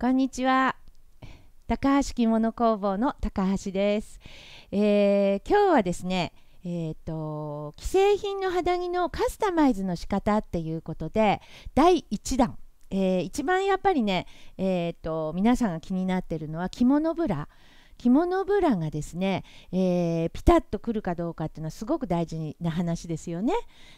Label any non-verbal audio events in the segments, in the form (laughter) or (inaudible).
こんにちは高橋着物工房の高橋です、えー、今日はですねえーと、既製品の肌着のカスタマイズの仕方っていうことで第1弾、えー、一番やっぱりね、えーと、皆さんが気になってるのは着物ブラ着物ブラがですね、えー、ピタッとくるかどうかっていうのはすごく大事な話ですよね。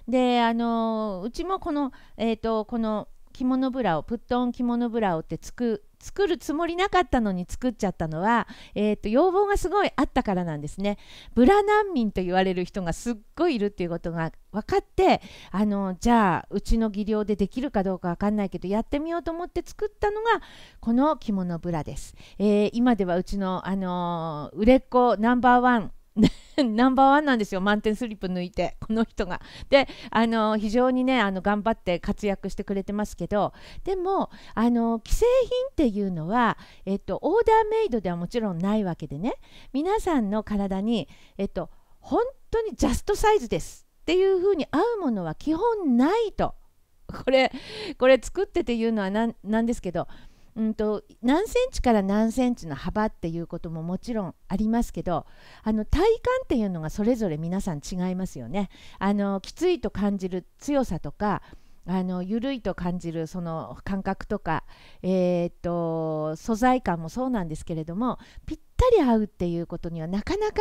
であのうちもこの,、えーと、とこの着物ブラをプットン着物ブラをってつく作るつもりなかったのに作っちゃったのは、えーと、要望がすごいあったからなんですね。ブラ難民と言われる人がすっごいいるっていうことが分かってあのじゃあうちの技量でできるかどうか分かんないけどやってみようと思って作ったのがこの着物ブラです。えー、今ではうちの、あの売れっ子ナンバーワンナンバーワンなんですよ、満点スリップ抜いて、この人が。で、あの非常にねあの、頑張って活躍してくれてますけど、でも、あの既製品っていうのは、えっと、オーダーメイドではもちろんないわけでね、皆さんの体に、えっと、本当にジャストサイズですっていうふうに合うものは基本ないと。これこれ作ってて言うのはなんですけどうんと、何センチから何センチの幅っていうことももちろんありますけどあの体感っていうのがそれぞれ皆さん違いますよね。あのきついと感じる強さとかあの緩いと感じるその感覚とか、えーと、と素材感もそうなんですけれどもぴったり合うっていうことにはなかなか、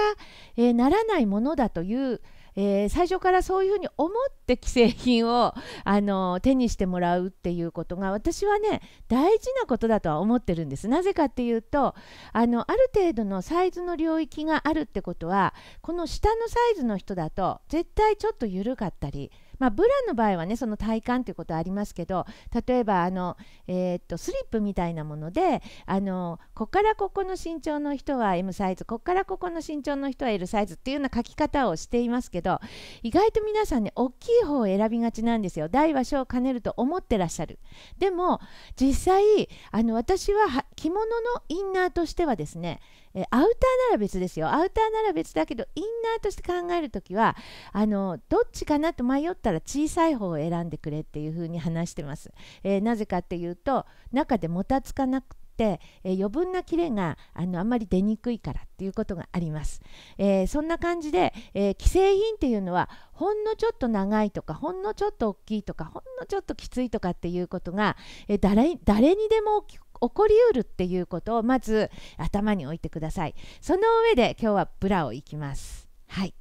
えー、ならないものだというえー、最初からそういうふうに思って既製品を、あの手にしてもらうっていうことが私はね大事なことだとは思ってるんですなぜかっていうとあのある程度のサイズの領域があるってことはこの下のサイズの人だと絶対ちょっと緩かったりまあ、ブラの場合はねその体感ということはありますけど例えばあの、えー、っとスリップみたいなものであのここからここの身長の人は M サイズここからここの身長の人は L サイズっていうような書き方をしていますけど意外と皆さんね大きい方を選びがちなんですよ大は小を兼ねると思ってらっしゃるでも実際あの私は着物のインナーとしてはですねえアウターなら別ですよアウターなら別だけどインナーとして考える時はあのどっちかなと迷ったら小さい方を選んでくれっていう風に話してます、えー、なぜかっていうと中でもたつかなくて、えー、余分なキレがあのあんまり出にくいからっていうことがあります、えー、そんな感じで、え既製品っていうのはほんのちょっと長いとかほんのちょっと大きいとかほんのちょっときついとかっていうことが、え誰にでも大き起こりうるっていうことをまず頭に置いてくださいその上で今日はブラをいきますはい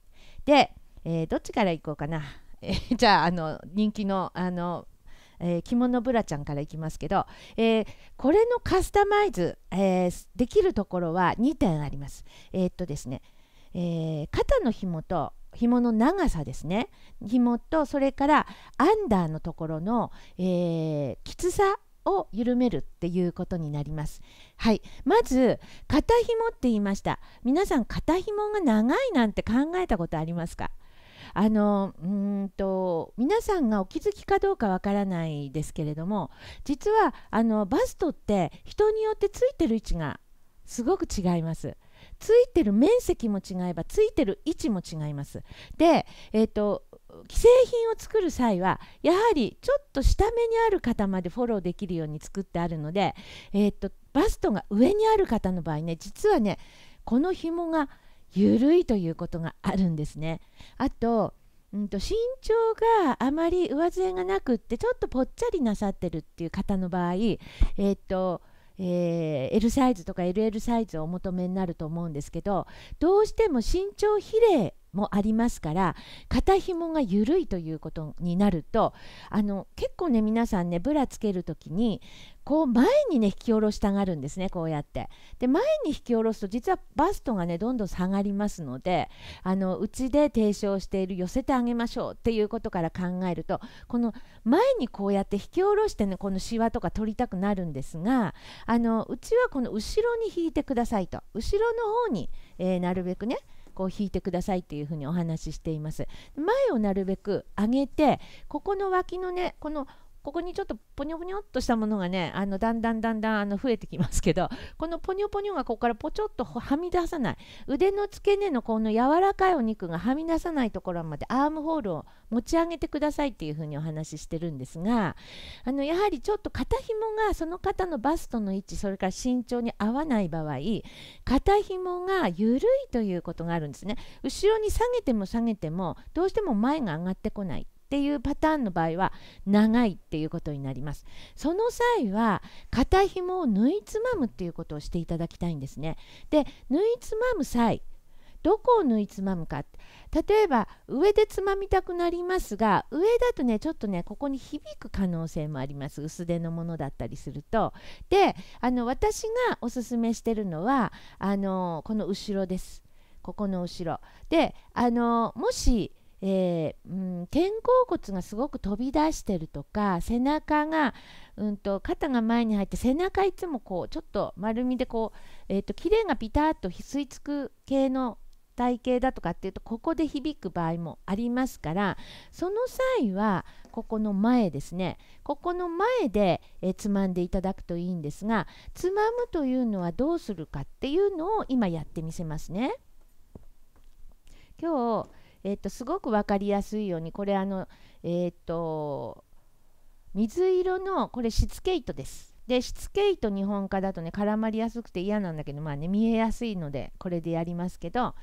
で、えー、どっちから行こうかな、えー、(laughs) じゃああの人気のあのえー、着物ブラちゃんから行きますけど、えー、これのカスタマイズ、えー、できるところは2点あります。えっとですね、え肩の紐と紐の長さですね紐とそれからアンダーのところの、えきつさを緩めるっていうことになります。はい、まず肩紐って言いました。皆さん肩紐が長いなんて考えたことありますか？あのうーんと皆さんがお気づきかどうかわからないですけれども実はあのバストって人によってついてる位置がすごく違います。ついてる面積も違えばついてる位置も違います。で、えーと既製品を作る際はやはりちょっと下目にある方までフォローできるように作ってあるので、えー、っとバストが上にある方の場合ね実はねこの紐が緩いということがあるんですね。あと,、うんと、身長があまり上背がなくってちょっとぽっちゃりなさってるっていう方の場合、えー、っとえー、L サイズとか LL サイズをお求めになると思うんですけどどうしても身長比例もありますから肩紐が緩いということになるとあの結構ね皆さんねブラつける時にこう前にね引き下ろしたがるんですねこうやってで前に引き下ろすと実はバストがねどんどん下がりますのであのうちで提唱している寄せてあげましょうっていうことから考えるとこの前にこうやって引き下ろしてねこのシワとか取りたくなるんですがあのうちはこの後ろに引いてくださいと後ろの方に、えー、なるべくねこう引いてくださいっていうふうにお話ししています前をなるべく上げてここの脇のねこのここにちょっとポニョポニョっとしたものがねあのだんだんだんだんあの増えてきますけどこのポニョポニョがここからポチョっとはみ出さない腕の付け根のこの柔らかいお肉がはみ出さないところまでアームホールを持ち上げてくださいっていうふうにお話ししてるんですがあのやはりちょっと肩紐がその方のバストの位置それから身長に合わない場合肩紐が緩いということがあるんですね後ろに下げても下げてもどうしても前が上がってこないっていうパターンの場合は長いっていうことになりますその際は肩紐を縫いつまむっていうことをしていただきたいんですねで縫いつまむ際どこを縫いつまむか例えば上でつまみたくなりますが上だとねちょっとねここに響く可能性もあります薄手のものだったりするとであの私がおすすめしてるのはあのこの後ろですここの後ろであのもしえー、うん、肩甲骨がすごく飛び出してるとか背中が、うんと、肩が前に入って背中いつもこうちょっと丸みでこう、えーと、綺麗がピタッと吸い付く系の体型だとかっていうとここで響く場合もありますからその際はここの前ですねここの前で、えー、つまんでいただくといいんですがつまむというのはどうするかっていうのを今やってみせますね。今日えっと、すごく分かりやすいようにこれあの、えー、っと水色のこれしつけ糸です。でしつけ糸日本化だとね絡まりやすくて嫌なんだけどまあね見えやすいのでこれでやりますけど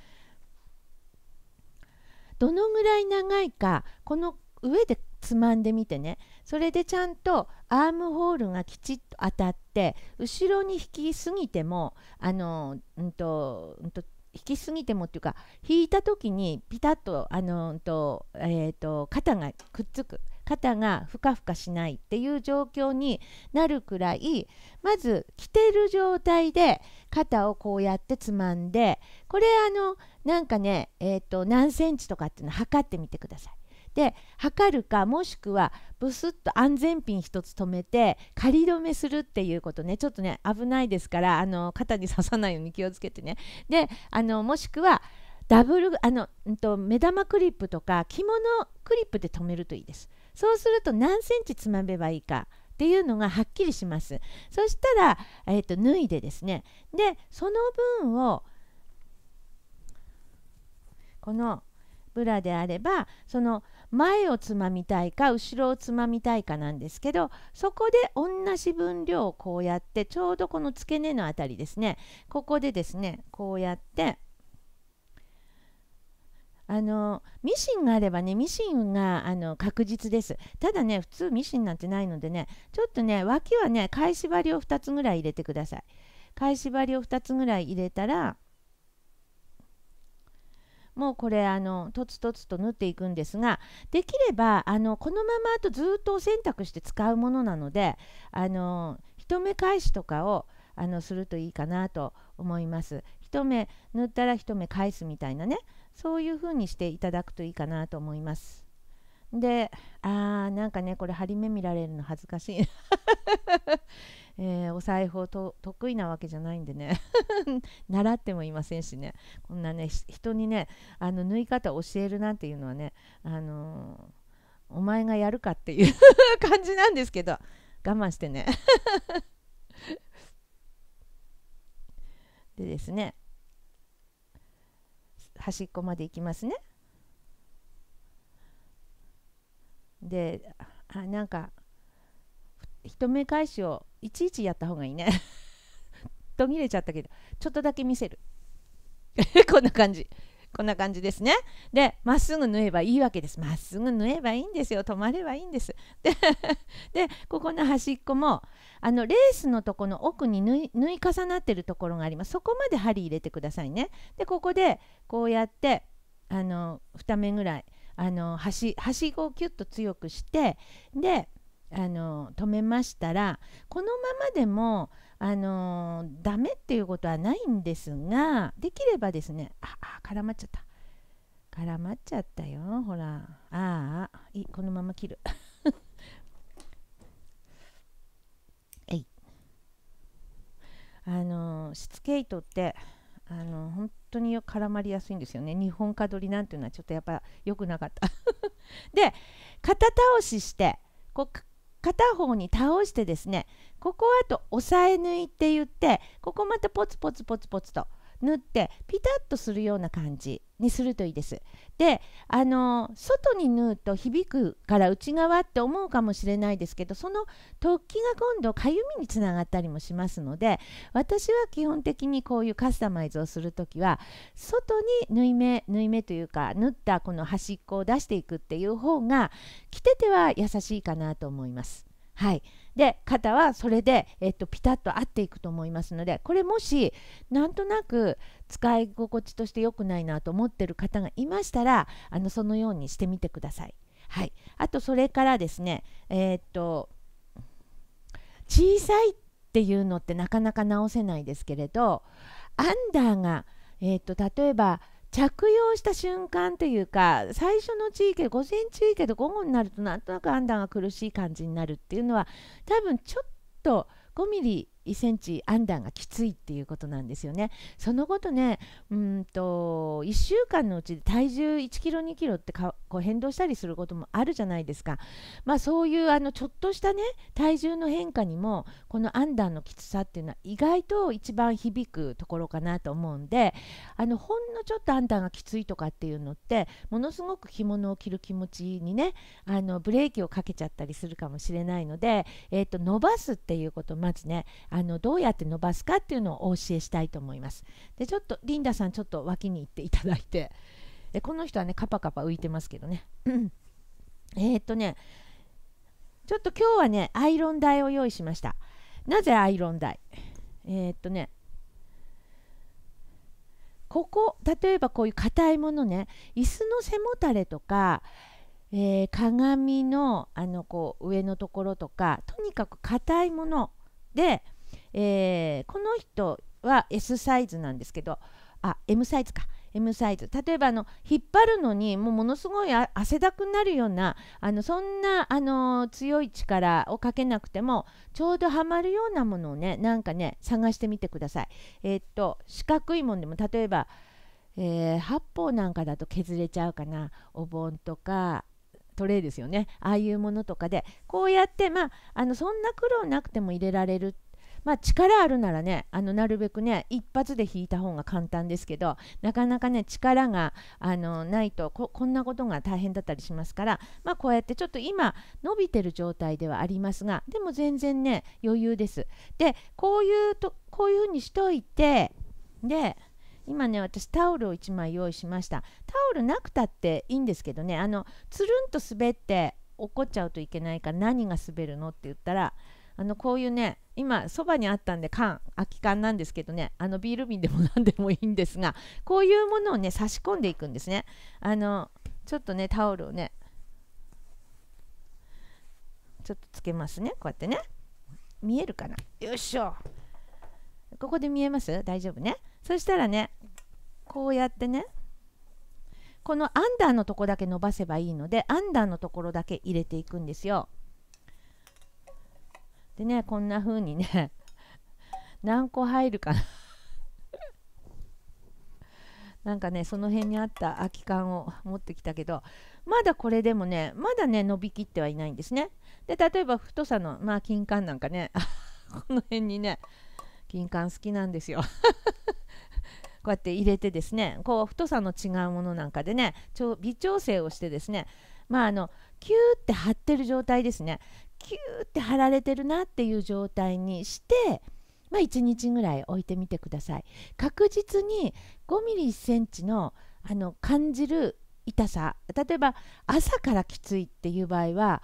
どのぐらい長いかこの上でつまんでみてねそれでちゃんとアームホールがきちっと当たって後ろに引きすぎてもあの、うんと、うんときすぎてもっていうか引いた時にピタッとあのと,、えーと、肩がくっつく肩がふかふかしないっていう状況になるくらいまず着てる状態で肩をこうやってつまんでこれあのなんかねえっ、ー、と何センチとかっていうの測ってみてください。で測るかもしくはブスッと安全ピン1つ止めて仮止めするっていうことねちょっとね危ないですからあの肩に刺さないように気をつけてねであのもしくはダブルあの、うんと、目玉クリップとか着物クリップで留めるといいですそうすると何センチつまめばいいかっていうのがはっきりしますそしたら、えーと脱いでですねでその分をこのラであればその前をつまみたいか後ろをつまみたいかなんですけどそこで同じ分量をこうやってちょうどこの付け根のあたりですねここでですねこうやってあのミシンがあればねミシンがあの確実ですただね普通ミシンなんてないのでねちょっとね脇はね返し針を2つぐらい入れてください返し針を2つぐらい入れたらもうこれあのとつとつと縫っていくんですができればあのこのままあとずっとお洗濯して使うものなのであの一目返しとかをあのするといいかなと思います。一目縫ったら一目返すみたいなねそういう風にしていただくといいかなと思います。であーなんかねこれ針目見られるの恥ずかしい。えー、お裁縫と得意なわけじゃないんでね (laughs) 習ってもいませんしねこんなね人にねあの縫い方教えるなんていうのはね、あのー、お前がやるかっていう (laughs) 感じなんですけど我慢してね (laughs) でですね端っこまで行きますね。であなんか一目返しをいちいちやった方がいいね (laughs) 途切れちゃったけどちょっとだけ見せる (laughs) こんな感じこんな感じですねでまっすぐ縫えばいいわけですまっすぐ縫えばいいんですよ止まればいいんですで (laughs) でここの端っこもあのレースのとこの奥に縫い重なってるところがありますそこまで針入れてくださいねでここでこうやってあの2目ぐらいあの端端をキュッと強くしてであの止めましたらこのままでもあのダメっていうことはないんですができればですねああ絡まっちゃった絡まっちゃったよほらああいこのまま切る (laughs) えいあのしつけ糸ってあの本当に絡まりやすいんですよね日本かどりなんていうのはちょっとやっぱ良くなかった (laughs) で肩倒ししてこう片方に倒してですねここあと押さえ縫いって言ってここまたポツポツポツポツと縫ってピタッとするような感じにするといいです。であの外に縫うと響くから内側って思うかもしれないですけどその突起が今度かゆみにつながったりもしますので私は基本的にこういうカスタマイズをする時は外に縫い目縫い目というか縫ったこの端っこを出していくっていう方が着てては優しいかなと思います。はいで肩はそれで、えっと、ピタッと合っていくと思いますのでこれもしなんとなく使い心地として良くないなと思ってる方がいましたらあのそのようにしてみてください。はい、あとそれからですね、えー、っと小さいっていうのってなかなか直せないですけれどアンダーが、えー、っと例えば「着用した瞬間というか最初の地域午前中いいけど午後になるとなんとなく判断が苦しい感じになるっていうのは多分ちょっと5ミリ1センチアンダーがきついっていうことなんですよね。そのことねうんと1週間のうちで体重1キロ2キロってかこう変動したりすることもあるじゃないですか、まあ、そういうあのちょっとしたね体重の変化にもこのアンダーのきつさっていうのは意外と一番響くところかなと思うんであのほんのちょっとアンダーがきついとかっていうのってものすごく着物を着る気持ちにねあのブレーキをかけちゃったりするかもしれないので、えー、と伸ばすっていうことまずねあのどうやって伸ばすかっていうのをお教えしたいと思います。でちょっとリンダさんちょっと脇に行っていただいてえこの人はねカパカパ浮いてますけどね。えっとねちょっと今日はねアイロン台を用意しました。なぜアイロン台えー、っとねここ例えばこういう硬いものね椅子の背もたれとかえー、鏡のあのこう上のところとかとにかく硬いものでえー、この人は S サイズなんですけどあ M サイズか M サイズ例えばあの引っ張るのにもうものすごい汗だくになるようなあのそんなあの強い力をかけなくてもちょうどはまるようなものをねなんかね探してみてください。えー、っと四角いもんでも例えば、えー、八方なんかだと削れちゃうかなお盆とかトレイですよねああいうものとかでこうやってまああのそんな苦労なくても入れられるまあ、力あるならねあのなるべくね一発で引いた方が簡単ですけどなかなかね力があのないとこんなことが大変だったりしますから、まあ、こうやってちょっと今伸びてる状態ではありますがでも全然ね余裕です。でこういうとこういうふうにしといてで今ね私タオルを1枚用意しましたタオルなくたっていいんですけどねあのつるんと滑って怒こっちゃうといけないから何が滑るのって言ったらあのこういうね今そばにあったんで缶空き缶なんですけどねあのビール瓶でも何 (laughs) でもいいんですがこういうものをね差し込んでいくんですねあのちょっとねタオルをねちょっとつけますねこうやってね見えるかなよいしょここで見えます大丈夫ねそしたらねこうやってねこのアンダーのとこだけ伸ばせばいいのでアンダーのところだけ入れていくんですよでねこんな風にね (laughs) 何個入るかな (laughs) なんかねその辺にあった空き缶を持ってきたけどまだこれでもねまだね伸びきってはいないんですねで例えば太さのまあ金柑なんかね (laughs) この辺にね金柑好きなんですよこうやって入れてですねこう太さの違うものなんかでね微調整をしてですねまああのキューって張ってる状態ですねキューって貼られてるなっていう状態にして、まあ、1日ぐらい置いてみてください確実に5 m m 1 c m のあの感じる痛さ例えば朝からきついっていう場合は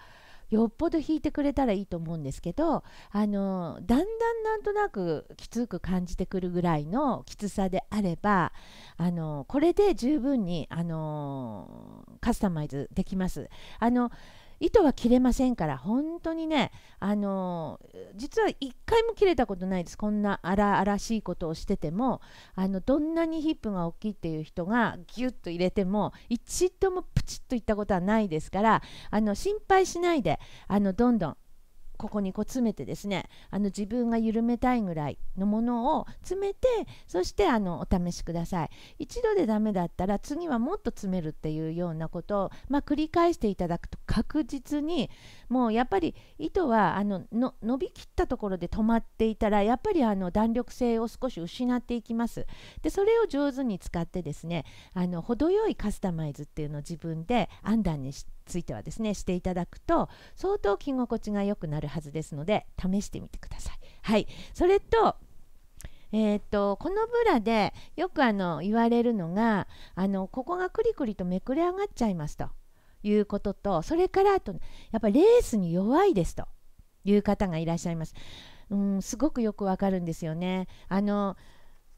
よっぽど引いてくれたらいいと思うんですけどあのだんだんなんとなくきつく感じてくるぐらいのきつさであればあのこれで十分にあのカスタマイズできます。あの糸は切れませんから本当にねあの実は1回も切れたことないですこんな荒々しいことをしててもあのどんなにヒップが大きいっていう人がギュッと入れても一度もプチッといったことはないですからあの心配しないであのどんどんここにこう詰めてですねあの自分が緩めたいぐらいのものを詰めてそしてあのお試しください一度でダメだったら次はもっと詰めるっていうようなことを、まあ、繰り返していただくと確実にもうやっぱり糸はあのの伸びきったところで止まっていたらやっぱりあの弾力性を少し失っていきますでそれを上手に使ってですねあの程よいカスタマイズっていうのを自分で判断にしてついてはですねしていただくと相当着心地が良くなるはずですので試してみてください。はい、それとえーと、このブラでよくあの言われるのがあのここがくりくりとめくれ上がっちゃいますということとそれからあとやっぱレースに弱いですという方がいらっしゃいます。うん、すごくよくわかるんですよね。あの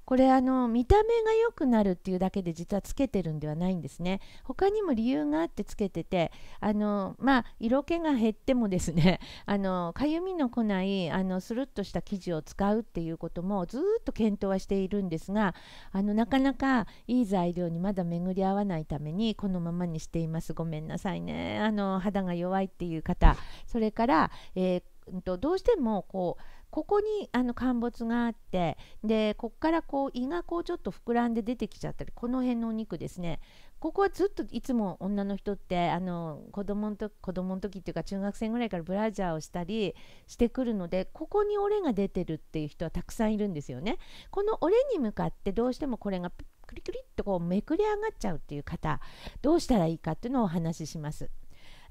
これあの見た目が良くなるっていうだけで実はつけてるんではないんですね他にも理由があってつけててあのまあ、色気が減ってもですね (laughs) あのかゆみのこないあのスルッとした生地を使うっていうこともずっと検討はしているんですがあのなかなかいい材料にまだ巡り合わないためにこのままにしていますごめんなさいねあの肌が弱いっていう方それから、えー、どうしてもこうここにあの陥没があってでここからこう胃がこうちょっと膨らんで出てきちゃったりこの辺のお肉ですねここはずっといつも女の人ってあの子供の時子供の時っていうか中学生ぐらいからブラジャーをしたりしてくるのでここに折れが出てるっていう人はたくさんいるんですよね。この折れに向かってどうしてもこれがクリクリっとこうめくれ上がっちゃうっていう方どうしたらいいかっていうのをお話しします。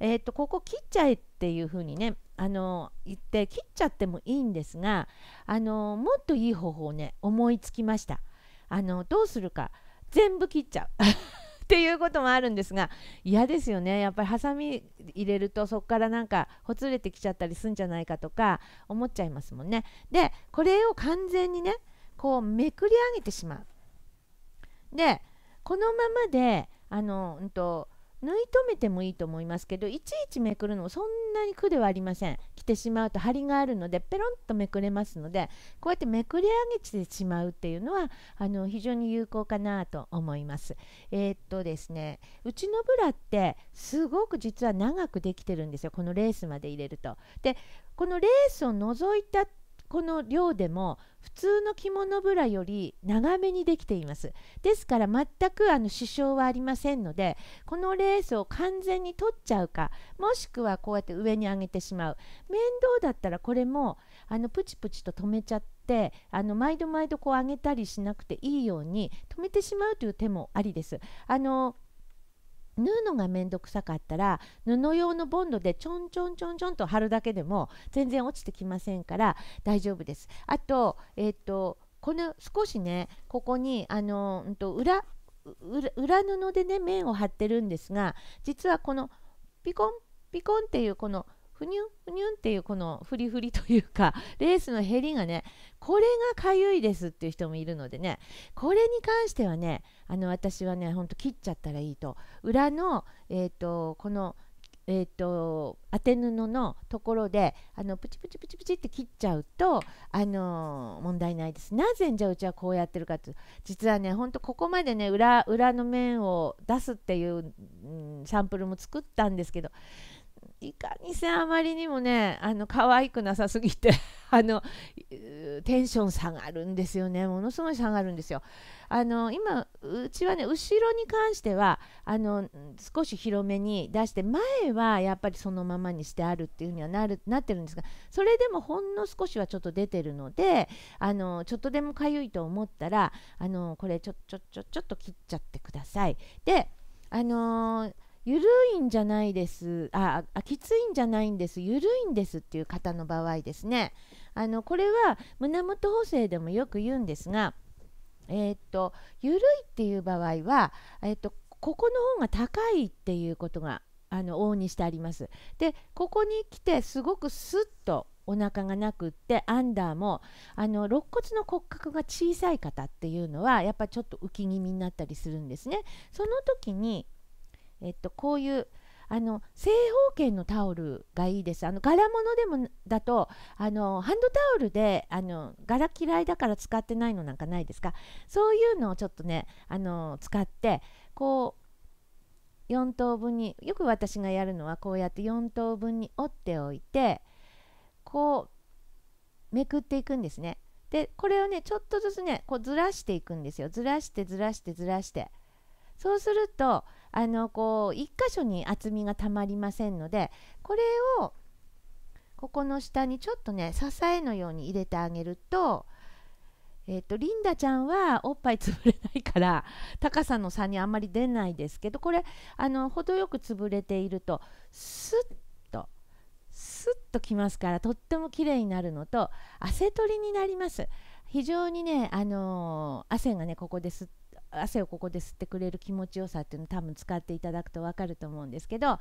えー、とここ切っちゃえっていうふうにねあの言って切っちゃってもいいんですがあのもっといい方法をね思いつきましたあのどうするか全部切っちゃう (laughs) っていうこともあるんですが嫌ですよねやっぱりハサミ入れるとそこからなんかほつれてきちゃったりすんじゃないかとか思っちゃいますもんねでこれを完全にねこうめくり上げてしまうでこのままであの、うんと縫い留めてもいいと思いますけどいちいちめくるのもそんなに苦ではありません着てしまうと張りがあるのでペロンとめくれますのでこうやってめくり上げてしまうっていうのはあの非常に有効かなと思いますえー、っとですねうちのブラってすごく実は長くできてるんですよこのレースまで入れるとでこのレースを除いたこの量でも普通の着物ブラより長めにできていますですから全くあの支障はありませんのでこのレースを完全に取っちゃうかもしくはこうやって上に上げてしまう面倒だったらこれもあのプチプチと止めちゃってあの毎度毎度こう上げたりしなくていいように止めてしまうという手もありです。あの縫うのが面倒くさかったら布用のボンドでちょんちょんちょんちょんと貼るだけでも全然落ちてきませんから大丈夫です。あと,、えーと、この少しねここにあの、うんと、裏裏布でね面を貼ってるんですが実はこのピコンピコンっていうこの「ふにゅんふにゅんっていうこのフリフリというか (laughs) レースの減りがねこれがかゆいですっていう人もいるのでねこれに関してはねあの私はねほんと切っちゃったらいいと裏の、えーと、このえーと、と当て布のところであのプチプチプチプチって切っちゃうと、あのー、問題ないですなぜじゃあうちはこうやってるかと実はねほんとここまでね裏裏の面を出すっていう、うん、サンプルも作ったんですけどいかにせあまりにもねあの可愛くなさすぎて (laughs) あのテンション下がるんですよねものすごい下がるんですよ。あの今うちはね後ろに関してはあの少し広めに出して前はやっぱりそのままにしてあるっていうふうにはなるなってるんですがそれでもほんの少しはちょっと出てるのであのちょっとでもかゆいと思ったらあのこれちょちょちょちょっと切っちゃってください。であのーゆるいんじゃないですああきついんじゃないんですゆるいんですっていう方の場合ですねあのこれは胸元補正でもよく言うんですがえー、っとゆるいっていう場合は、えー、っとここの方が高いっていうことがあの往々にしてありますでここに来てすごくスッとお腹がなくってアンダーもあの肋骨の骨格が小さい方っていうのはやっぱちょっと浮き気味になったりするんですねその時にえっと、こういうあの正方形のタオルがいいです。あの柄物でもだとあのハンドタオルであの柄嫌いだから使ってないのなんかないですかそういうのをちょっとねあの使ってこう4等分によく私がやるのはこうやって4等分に折っておいてこうめくっていくんですね。でこれをねちょっとずつねこうずらしていくんですよ。ずらしてずらしてずらして。そうするとあのこう1箇所に厚みがたまりませんのでこれをここの下にちょっとね支えのように入れてあげると,、えーと、リンダちゃんはおっぱい潰れないから高さの差にあんまり出ないですけどこれあの程よく潰れているとスッとスッときますからとっても綺麗になるのと汗取りになります。非常にね、あのー、汗がねここでっ汗をここで吸ってくれる気持ちよさっていうの多分使っていただくと分かると思うんですけどあ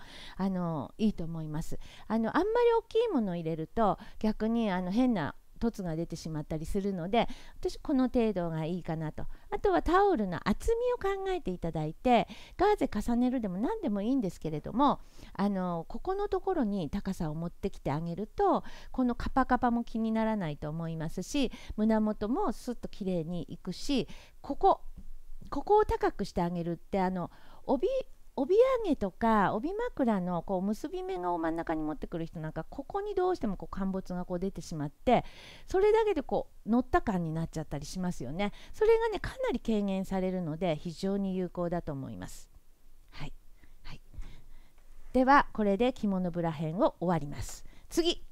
のいいと思いますあのあんまり大きいものを入れると逆にあの変な凸が出てしまったりするので私この程度がいいかなとあとはタオルの厚みを考えていただいてガーゼ重ねるでも何でもいいんですけれどもあのここのところに高さを持ってきてあげるとこのカパカパも気にならないと思いますし胸元もスッと綺麗にいくしここここを高くしてあげるってあの帯帯揚げとか帯枕のこう結び目がを真ん中に持ってくる人なんかここにどうしてもこう陥没がこう出てしまってそれだけでこう乗った感になっちゃったりしますよねそれがねかなり軽減されるので非常に有効だと思います、はいはい、ではこれで着物ブラ編を終わります次